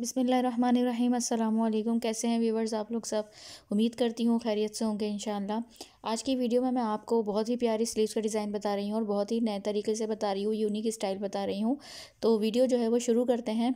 बिसमीम् अल्लाम कैसे हैं व्यूवर्स आप लोग सब उम्मीद करती हूँ खैरियत से होंगे इन आज की वीडियो में मैं आपको बहुत ही प्यारी स्लीव्स का डिज़ाइन बता रही हूँ और बहुत ही नए तरीके से बता रही हूँ यूनिक स्टाइल बता रही हूँ तो वीडियो जो है वो शुरू करते हैं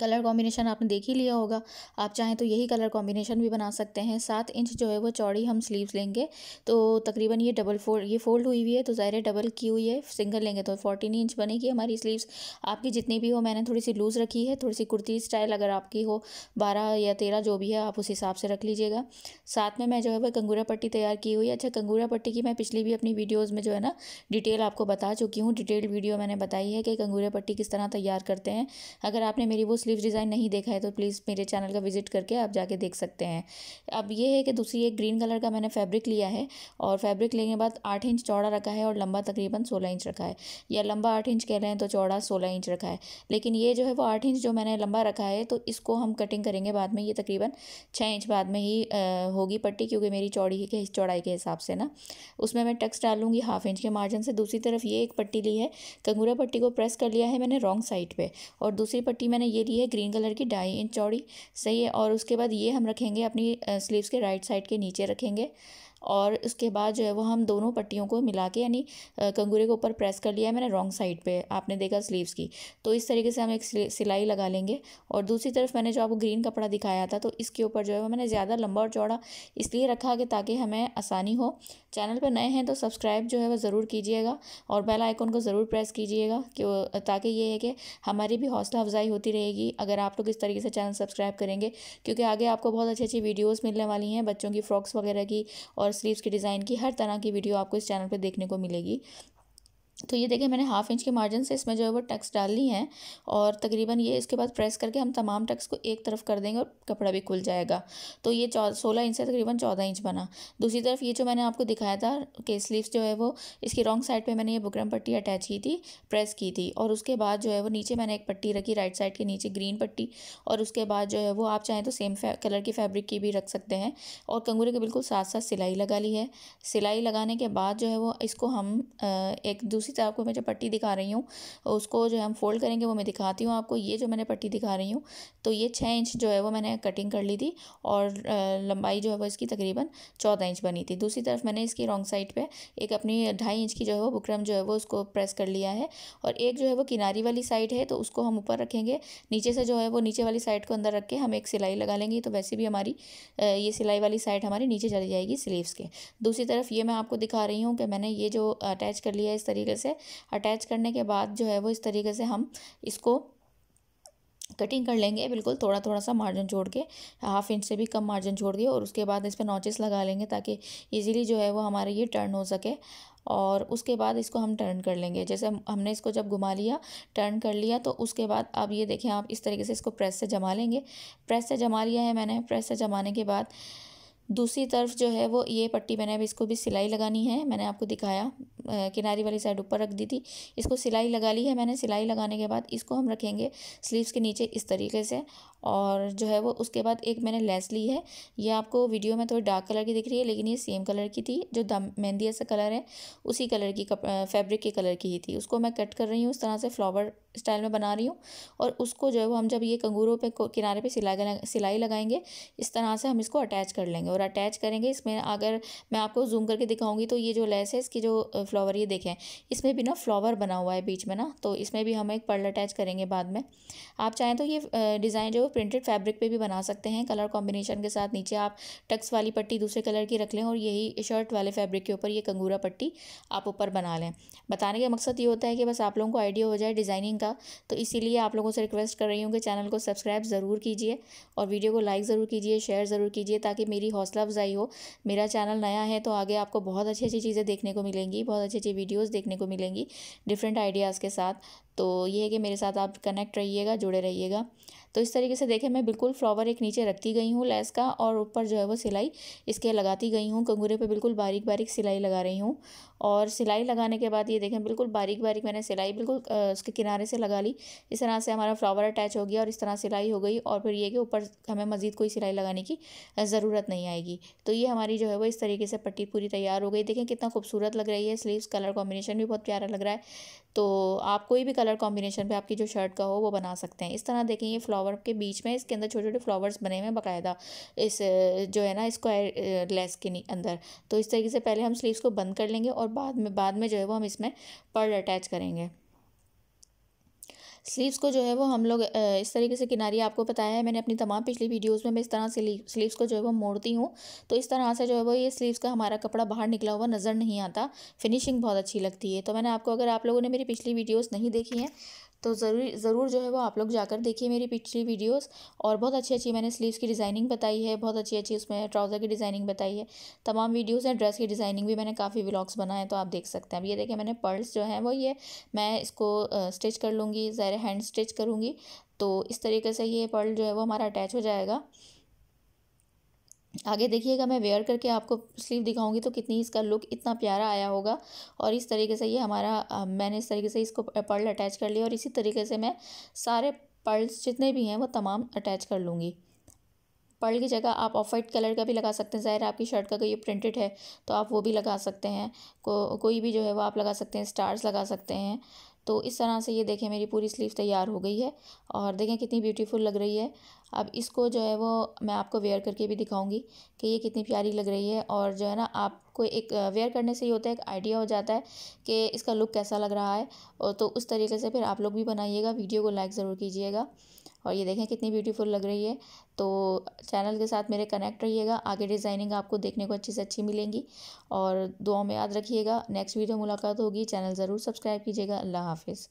कलर कॉम्बिनेशन आपने देख ही लिया होगा आप चाहें तो यही कलर कॉम्बिनेशन भी बना सकते हैं सात इंच जो है वो चौड़ी हम स्लीव्स लेंगे तो तकरीबन ये डबल फोल्ड ये फोल्ड हुई हुई है तो ज़ाहिर डबल की हुई है सिंगल लेंगे तो फोर्टीन इंच बनेगी हमारी स्लीव्स आपकी जितनी भी हो मैंने थोड़ी सी लूज़ रखी है थोड़ी सी कुर्ती स्टाइल अगर आपकी हो बारह या तेरह जो भी है आप उस हिसाब से रख लीजिएगा साथ में मैं जो है वह कंगूरा पट्टी तैयार की हुई है अच्छा कंगूरा पट्टी की मैं पिछली भी अपनी वीडियोज़ में जो है ना डिटेल आपको बता चुकी हूँ डिटेल वीडियो मैंने बताई है कि कंगूरा पट्टी किस तरह तैयार करते हैं अगर आपने मेरी वो स्लीव डिज़ाइन नहीं देखा है तो प्लीज़ मेरे चैनल का विजिट करके आप जाके देख सकते हैं अब ये है कि दूसरी एक ग्रीन कलर का मैंने फैब्रिक लिया है और फैब्रिक लेने के बाद आठ इंच चौड़ा रखा है और लंबा तकरीबन सोलह इंच रखा है या लंबा आठ इंच कह रहे हैं तो चौड़ा सोलह इंच रखा है लेकिन ये जो है वो आठ इंच जो मैंने लंबा रखा है तो इसको हम कटिंग करेंगे बाद में ये तकरीबन छः इंच बाद में ही होगी पट्टी क्योंकि मेरी चौड़ी के चौड़ाई के हिसाब से ना उसमें मैं टक्स डालूंगी हाफ इंच के मार्जिन से दूसरी तरफ ये एक पट्टी ली है कंगूरा पट्टी को प्रेस कर लिया है मैंने रॉन्ग साइड पर और दूसरी पट्टी मैंने ये दी है ग्रीन कलर की ढाई इंच चौड़ी सही है और उसके बाद ये हम रखेंगे अपनी स्लीव्स के राइट साइड के नीचे रखेंगे और इसके बाद जो है वो हम दोनों पट्टियों को मिला के यानी कंगूरे के ऊपर प्रेस कर लिया है मैंने रॉन्ग साइड पे आपने देखा स्लीव्स की तो इस तरीके से हम एक सिलाई लगा लेंगे और दूसरी तरफ मैंने जो आपको ग्रीन कपड़ा दिखाया था तो इसके ऊपर जो है मैंने ज़्यादा लंबा और चौड़ा इसलिए रखा कि ताकि हमें आसानी हो चैनल पर नए हैं तो सब्सक्राइब जो है वो ज़रूर कीजिएगा और बेल आइकन को ज़रूर प्रेस कीजिएगा कि ताकि ये है कि हमारी भी हौसला अफजाई होती रहेगी अगर आप लोग इस तरीके से चैनल सब्सक्राइब करेंगे क्योंकि आगे आपको बहुत अच्छी अच्छी वीडियोज़ मिलने वाली हैं बच्चों की फ्रॉक्स वगैरह की और और स्लीव्स के डिज़ाइन की हर तरह की वीडियो आपको इस चैनल पर देखने को मिलेगी तो ये देखिए मैंने हाफ इंच के मार्जिन से इसमें जो है वो टक्स डाल ली हैं और तकरीबन ये इसके बाद प्रेस करके हम तमाम टक्स को एक तरफ कर देंगे और कपड़ा भी खुल जाएगा तो ये चौ सोलह इंच से तकरीबन चौदह इंच बना दूसरी तरफ ये जो मैंने आपको दिखाया था कि स्लीव्स जो है वो इसकी रॉन्ग साइड पर मैंने ये बुकरम पट्टी अटैच की थी प्रेस की थी और उसके बाद जो है वो नीचे मैंने एक पट्टी रखी राइट साइड के नीचे ग्रीन पट्टी और उसके बाद जो है वो आप चाहें तो सेम कलर की फैब्रिक की भी रख सकते हैं और कंगूरे के बिल्कुल साथ साथ सिलाई लगा ली है सिलाई लगाने के बाद जो है वो इसको हम एक दूसरे दूसरी तरफ को मैं जो पट्टी दिखा रही हूँ उसको जो हम फोल्ड करेंगे वो मैं दिखाती हूँ आपको ये जो मैंने पट्टी दिखा रही हूँ तो ये छः इंच जो है वो मैंने कटिंग कर ली थी और लंबाई जो है वो इसकी तकरीबन चौदह इंच बनी थी दूसरी तरफ मैंने इसकी रॉन्ग साइड पर एक अपनी ढाई इंच की जो है वो बुकरम जो है वो उसको प्रेस कर लिया है और एक जो है वो किनारी वाली साइड है तो उसको हम ऊपर रखेंगे नीचे से जो है वो नीचे वाली साइड को अंदर रख के हम एक सिलाई लगा लेंगे तो वैसे भी हमारी ये सिलाई वाली साइड हमारी नीचे चली जाएगी स्लीव्स के दूसरी तरफ ये मैं आपको दिखा रही हूँ कि मैंने ये जो अटैच कर लिया है इस तरीके तरीके से अटैच करने के बाद जो है वो इस तरीके से हम इसको कटिंग कर लेंगे बिल्कुल थोड़ा थोड़ा सा मार्जिन छोड़ के हाफ इंच से भी कम मार्जिन छोड़ दिए और उसके बाद इस पर नॉचेस लगा लेंगे ताकि ईजिली जो है वो हमारे ये टर्न हो सके और उसके बाद इसको हम टर्न कर लेंगे जैसे हमने इसको जब घुमा लिया टर्न कर लिया तो उसके बाद अब ये देखें आप इस तरीके से इसको प्रेस से जमा लेंगे प्रेस से जमा लिया है मैंने प्रेस से जमाने के बाद दूसरी तरफ जो है वो ये पट्टी मैंने अब इसको भी सिलाई लगानी है मैंने आपको दिखाया किनारी वाली साइड ऊपर रख दी थी इसको सिलाई लगा ली है मैंने सिलाई लगाने के बाद इसको हम रखेंगे स्लीव्स के नीचे इस तरीके से और जो है वो उसके बाद एक मैंने लेस ली है ये आपको वीडियो में थोड़ी डार्क कलर की दिख रही है लेकिन ये सेम कलर की थी जो दम मेहंदी ऐसा कलर है उसी कलर की कप फैब्रिक के कलर की ही थी उसको मैं कट कर रही हूँ उस तरह से फ्लावर स्टाइल में बना रही हूँ और उसको जो है वो हम जब ये कंगूरों पे किनारे पे सिलाई सिलाई लगाएंगे इस तरह से हम इसको अटैच कर लेंगे और अटैच करेंगे इसमें अगर मैं आपको जूम करके दिखाऊंगी तो ये जो लेस है इसकी जो फ्लावर ये देखें इसमें भी ना फ्लावर बना हुआ है बीच में ना तो इसमें भी हम एक पर्ल अटैच करेंगे बाद में आप चाहें तो ये डिज़ाइन जो प्रिंटेड फैब्रिक पर भी बना सकते हैं कलर कॉम्बिनेशन के साथ नीचे आप टक्स वाली पट्टी दूसरे कलर की रख लें और यही शर्ट वाले फैब्रिक के ऊपर ये कंगूरा पट्टी आप ऊपर बना लें बताने का मकसद ये होता है कि बस आप लोगों को आइडिया हो जाए डिज़ाइनिंग था तो इसीलिए आप लोगों से रिक्वेस्ट कर रही हूँ कि चैनल को सब्सक्राइब ज़रूर कीजिए और वीडियो को लाइक ज़रूर कीजिए शेयर ज़रूर कीजिए ताकि मेरी हौसला अफजाई हो मेरा चैनल नया है तो आगे आपको बहुत अच्छी अच्छी चीज़ें देखने को मिलेंगी बहुत अच्छी अच्छी वीडियोज़ देखने को मिलेंगी डिफरेंट आइडियाज़ के साथ तो ये है कि मेरे साथ आप कनेक्ट रहिएगा जुड़े रहिएगा तो इस तरीके से देखें मैं बिल्कुल फ्लावर एक नीचे रखती गई हूँ लेस का और ऊपर जो है वो सिलाई इसके लगाती गई हूँ कंगूरे पे बिल्कुल बारीक बारीक सिलाई लगा रही हूँ और सिलाई लगाने के बाद ये देखें बिल्कुल बारीक बारीक मैंने सिलाई बिल्कुल उसके किनारे से लगा ली इस तरह से हमारा फ्लावर अटैच हो गया और इस तरह सिलाई हो गई और फिर ये कि ऊपर हमें मज़ीद कोई सिलाई लगाने की ज़रूरत नहीं आएगी तो ये हमारी जो है वो इस तरीके से पट्टी पूरी तैयार हो गई देखें कितना खूबसूरत लग रही है स्लीवस कलर कॉम्बिनेशन भी बहुत प्यारा लग रहा है तो आप कोई भी कलर कलर कॉम्बिनेशन पे आपकी जो शर्ट का हो वो बना सकते हैं इस तरह देखें ये फ्लावर के बीच में इसके अंदर छोटे छोटे फ्लावर्स बने हुए हैं बाकायदा इस जो है ना स्क्वायर लेस के अंदर तो इस तरीके से पहले हम स्लीव्स को बंद कर लेंगे और बाद में बाद में जो है वो हम इसमें पर्ल अटैच करेंगे स्लीव्स को जो है वो हम लोग इस तरीके से किनारी आपको बताया है मैंने अपनी तमाम पिछली वीडियोज़ में मैं इस तरह से स्लीव्स को जो है वो मोड़ती हूँ तो इस तरह से जो है वो ये स्लीव्स का हमारा कपड़ा बाहर निकला हुआ नज़र नहीं आता फिनिशिंग बहुत अच्छी लगती है तो मैंने आपको अगर आप लोगों ने मेरी पिछली वीडियोज़ नहीं देखी हैं तो ज़रूर ज़रूर जो है वो आप लोग जाकर देखिए मेरी पिछली वीडियोस और बहुत अच्छी अच्छी मैंने स्लीव्स की डिज़ाइनिंग बताई है बहुत अच्छी अच्छी उसमें ट्राउज़र की डिज़ाइनिंग बताई है तमाम वीडियोस हैं ड्रेस की डिज़ाइनिंग भी मैंने काफ़ी व्लॉग्स बनाए तो आप देख सकते हैं अब ये देखिए मैंने पर्ल्स जो हैं वो ये मैं इसको स्टिच कर लूँगी ज़ाहिर हैंड स्टिच करूँगी तो इस तरीके से ये पर्ल जो है वो हमारा अटैच हो जाएगा आगे देखिएगा मैं वेयर करके आपको स्लीव दिखाऊंगी तो कितनी इसका लुक इतना प्यारा आया होगा और इस तरीके से ये हमारा मैंने इस तरीके से इसको पर्ल अटैच कर लिया और इसी तरीके से मैं सारे पर्ल्स जितने भी हैं वो तमाम अटैच कर लूँगी पर्ल की जगह आप ऑफ वाइट कलर का भी लगा सकते हैं ज़ाहिर आपकी शर्ट का कोई प्रिंटेड है तो आप वो भी लगा सकते हैं को कोई भी जो है वो आप लगा सकते हैं स्टार्स लगा सकते हैं तो इस तरह से ये देखें मेरी पूरी स्लीव तैयार हो गई है और देखें कितनी ब्यूटीफुल लग रही है अब इसको जो है वो मैं आपको वेयर करके भी दिखाऊंगी कि ये कितनी प्यारी लग रही है और जो है ना आपको एक वेयर करने से ये होता है एक आइडिया हो जाता है कि इसका लुक कैसा लग रहा है और तो उस तरीके से फिर आप लोग भी बनाइएगा वीडियो को लाइक ज़रूर कीजिएगा और ये देखें कितनी ब्यूटीफुल लग रही है तो चैनल के साथ मेरे कनेक्ट रहिएगा आगे डिज़ाइनिंग आपको देखने को अच्छी से अच्छी मिलेंगी और दुआ में याद रखिएगा नेक्स्ट वीडियो मुलाकात होगी चैनल ज़रूर सब्सक्राइब कीजिएगा अल्लाह हाफिज़